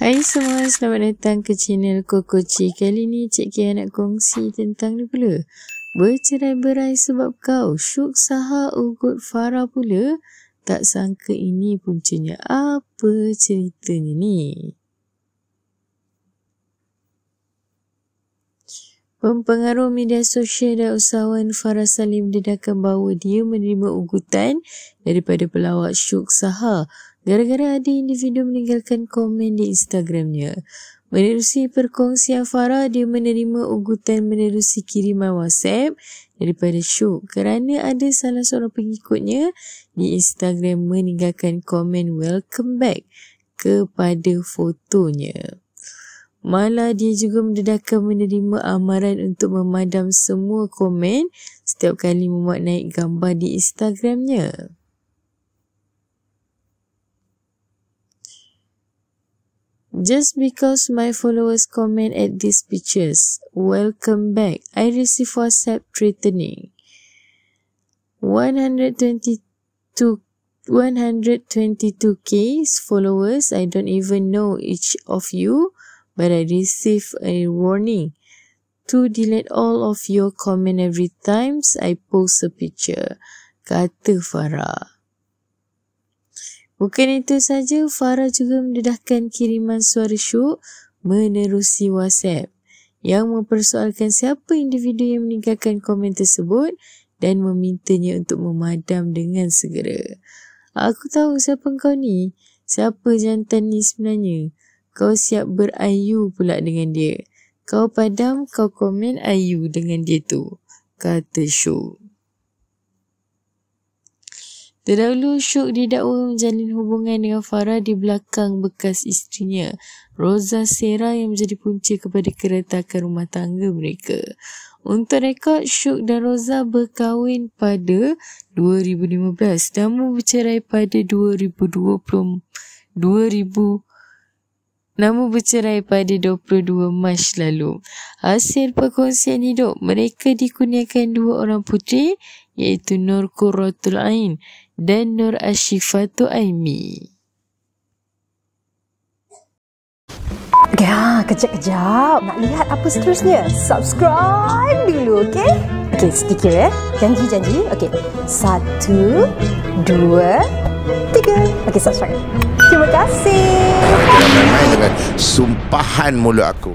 Hai semua, selamat datang ke channel Koko Cik. Kali ni Cik Kia nak kongsi tentang ni pula. Bercerai berai sebab kau syuk saha ugut Farah pula. Tak sangka ini puncanya apa ceritanya ni. Pempengaruh media sosial dan usahawan Farah Salim dedakan bahawa dia menerima ugutan daripada pelawak Syuk Sahar gara-gara ada individu meninggalkan komen di Instagramnya. Menerusi perkongsian Farah, dia menerima ugutan menerusi kiriman WhatsApp daripada Syuk kerana ada salah seorang pengikutnya di Instagram meninggalkan komen welcome back kepada fotonya. Malah dia juga mendedahkan menerima amaran untuk memadam semua komen setiap kali memuat naik gambar di Instagramnya. Just because my followers comment at these pictures, welcome back. I receive WhatsApp threatening. 122 122k followers. I don't even know each of you, but I receive a warning to delete all of your comment every times I post a picture. Kata Farah. Bukan itu saja, Farah juga mendedahkan kiriman suara syuk menerusi WhatsApp yang mempersoalkan siapa individu yang meninggalkan komen tersebut dan memintanya untuk memadam dengan segera. Aku tahu siapa kau ni. Siapa jantan ni sebenarnya? Kau siap berayu pula dengan dia. Kau padam, kau komen ayu dengan dia tu. Kata Syuk. Terdahulu, Syuk didakwa menjalin hubungan dengan Farah di belakang bekas istrinya, Rosa Sera yang menjadi punca kepada keretakan rumah tangga mereka. Untuk rekod, Syuk dan Rosa berkahwin pada 2015 dan bercerai pada 2020. 2000 Namun bercerai pada 22 Mac lalu. Hasil perkongsian hidup, mereka dikurniakan dua orang puteri iaitu Nur Qurratul Ain dan Nur Ashifatu Aimi. Ya, kejap-kejap. Nak lihat apa seterusnya? Subscribe dulu, okay? Okay, sedikit ya. Eh? Janji-janji. Okay, satu, dua, tiga. Okey, subscribe. Terima kasih. Dengan sumpahan mulu aku.